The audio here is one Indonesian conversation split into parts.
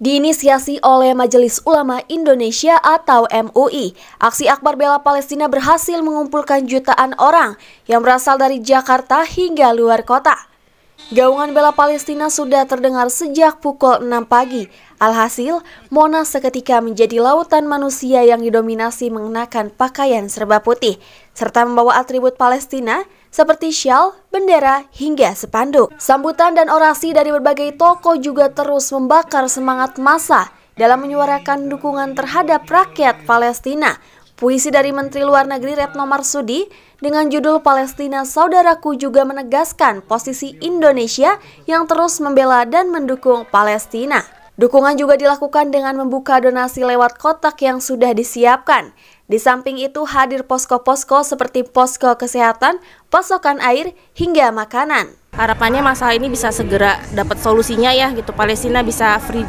Diinisiasi oleh Majelis Ulama Indonesia atau MUI, aksi Akbar Bela Palestina berhasil mengumpulkan jutaan orang yang berasal dari Jakarta hingga luar kota. Gaungan bela Palestina sudah terdengar sejak pukul 6 pagi. Alhasil, Monas seketika menjadi lautan manusia yang didominasi mengenakan pakaian serba putih, serta membawa atribut Palestina, seperti shawl, bendera, hingga sepanduk. Sambutan dan orasi dari berbagai tokoh juga terus membakar semangat massa dalam menyuarakan dukungan terhadap rakyat Palestina. Puisi dari Menteri Luar Negeri Retno Marsudi dengan judul Palestina Saudaraku juga menegaskan posisi Indonesia yang terus membela dan mendukung Palestina. Dukungan juga dilakukan dengan membuka donasi lewat kotak yang sudah disiapkan. Di samping itu hadir posko-posko seperti posko kesehatan, pasokan air, hingga makanan. Harapannya masalah ini bisa segera dapat solusinya ya gitu. Palestina bisa free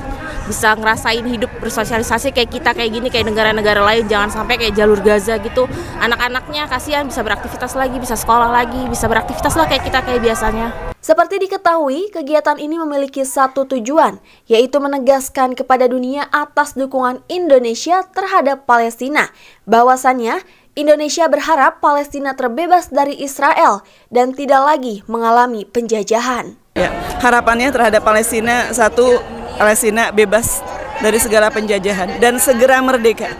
bisa ngerasain hidup bersosialisasi kayak kita kayak gini kayak negara-negara lain jangan sampai kayak jalur Gaza gitu anak-anaknya kasihan bisa beraktivitas lagi bisa sekolah lagi bisa beraktivitas lah kayak kita kayak biasanya seperti diketahui, kegiatan ini memiliki satu tujuan, yaitu menegaskan kepada dunia atas dukungan Indonesia terhadap Palestina. Bahwasannya, Indonesia berharap Palestina terbebas dari Israel dan tidak lagi mengalami penjajahan. Ya, harapannya terhadap Palestina satu Palestina bebas dari segala penjajahan dan segera merdeka.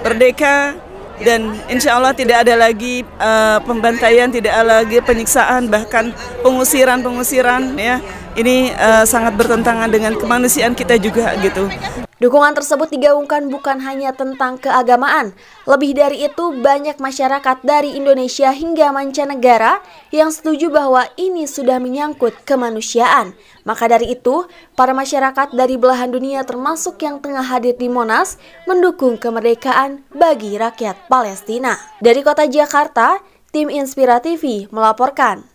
Merdeka dan insya Allah tidak ada lagi uh, pembantaian, tidak ada lagi penyiksaan, bahkan pengusiran-pengusiran ya. Ini uh, sangat bertentangan dengan kemanusiaan kita juga gitu. Dukungan tersebut digaungkan bukan hanya tentang keagamaan, lebih dari itu banyak masyarakat dari Indonesia hingga mancanegara yang setuju bahwa ini sudah menyangkut kemanusiaan. Maka dari itu, para masyarakat dari belahan dunia termasuk yang tengah hadir di Monas mendukung kemerdekaan bagi rakyat Palestina. Dari kota Jakarta, tim Inspira TV melaporkan.